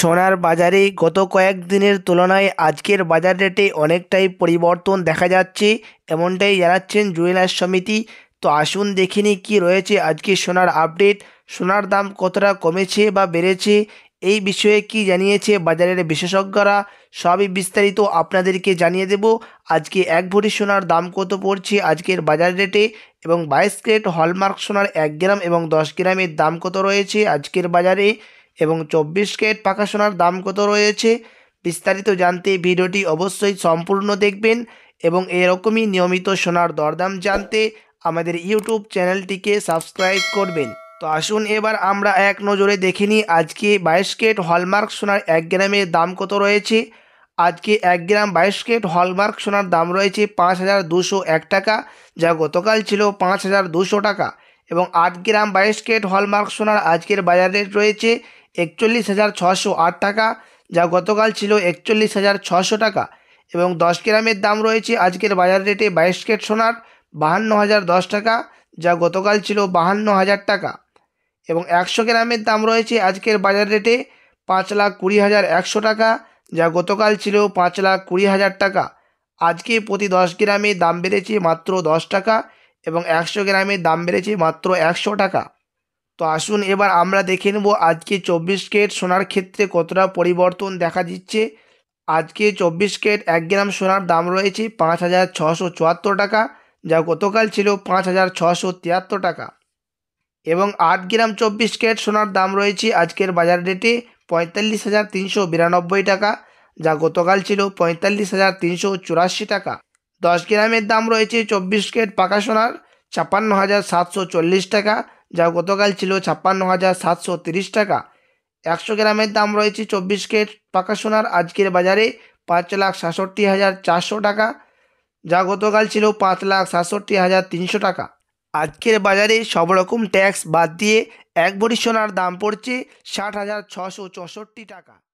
সোনার বাজারে গত কয়েক দিনের তুলনায় আজকের বাজার রেটে অনেকটাই পরিবর্তন দেখা যাচ্ছে এমনটাই জানাচ্ছেন জুয়েলার্স সমিতি তো আসুন দেখিনি কি রয়েছে আজকে সোনার আপডেট সোনার দাম কতটা কমেছে বা বেড়েছে এই বিষয়ে কি জানিয়েছে বাজারের বিশেষজ্ঞরা সবই বিস্তারিত আপনাদেরকে জানিয়ে দেব আজকে এক ভরি সোনার দাম কত পড়ছে আজকের বাজার রেটে এবং বাইশ ক্রেট হলমার্ক সোনার এক গ্রাম এবং দশ গ্রামের দাম কত রয়েছে আজকের বাজারে এবং চব্বিশ ক্যারেট পাকা সোনার দাম কত রয়েছে বিস্তারিত জানতে ভিডিওটি অবশ্যই সম্পূর্ণ দেখবেন এবং এরকমই নিয়মিত সোনার দরদাম জানতে আমাদের ইউটিউব চ্যানেলটিকে সাবস্ক্রাইব করবেন তো আসুন এবার আমরা এক নজরে দেখে নিই আজকে বাইশ কেট হলমার্ক সোনার এক গ্রামের দাম কত রয়েছে আজকে এক গ্রাম বাইশ কেট হলমার্ক সোনার দাম রয়েছে পাঁচ হাজার দুশো এক টাকা যা গতকাল ছিল পাঁচ হাজার দুশো টাকা এবং আট গ্রাম বাইশ কেট হলমার্ক সোনার আজকের বাজার রেট রয়েছে একচল্লিশ হাজার ছশো আট টাকা যা গতকাল ছিল একচল্লিশ হাজার ছশো টাকা এবং দশ গ্রামের দাম রয়েছে আজকের বাজার রেটে বাইশ কেট সোনার বাহান্ন হাজার দশ টাকা যা গতকাল ছিল বাহান্ন হাজার টাকা এবং একশো গ্রামের দাম রয়েছে আজকের বাজার রেটে পাঁচ লাখ কুড়ি হাজার একশো টাকা যা গতকাল ছিল পাঁচ লাখ কুড়ি হাজার টাকা আজকে প্রতি দশ গ্রামে দাম বেড়েছে মাত্র দশ টাকা এবং একশো গ্রামে দাম বেড়েছে মাত্র একশো টাকা তো আসুন এবার আমরা দেখে নেব আজকে চব্বিশ কেট সোনার ক্ষেত্রে কতটা পরিবর্তন দেখা দিচ্ছে আজকে চব্বিশ কেট এক গ্রাম সোনার দাম রয়েছে পাঁচ হাজার ছশো চুয়াত্তর টাকা যা গতকাল ছিল পাঁচ হাজার ছশো তিয়াত্তর টাকা এবং আট গ্রাম চব্বিশ কেট সোনার দাম রয়েছে আজকের বাজার রেটে পঁয়তাল্লিশ হাজার তিনশো বিরানব্বই টাকা যা গতকাল ছিল পঁয়তাল্লিশ হাজার তিনশো চুরাশি টাকা দশ গ্রামের দাম রয়েছে চব্বিশ কেট পাকা সোনার ছাপান্ন হাজার সাতশো চল্লিশ টাকা যা গতকাল ছিল ছাপ্পান্ন হাজার সাতশো তিরিশ টাকা একশো গ্রামের দাম রয়েছে চব্বিশ কেট পাকা সোনার আজকের বাজারে পাঁচ লাখ সাতষট্টি হাজার চারশো টাকা যা গতকাল ছিল পাঁচ লাখ সাতষট্টি হাজার তিনশো টাকা আজকের বাজারে সব রকম ট্যাক্স বাদ দিয়ে এক বড়ি সোনার দাম পড়ছে ষাট হাজার ছশো চৌষট্টি টাকা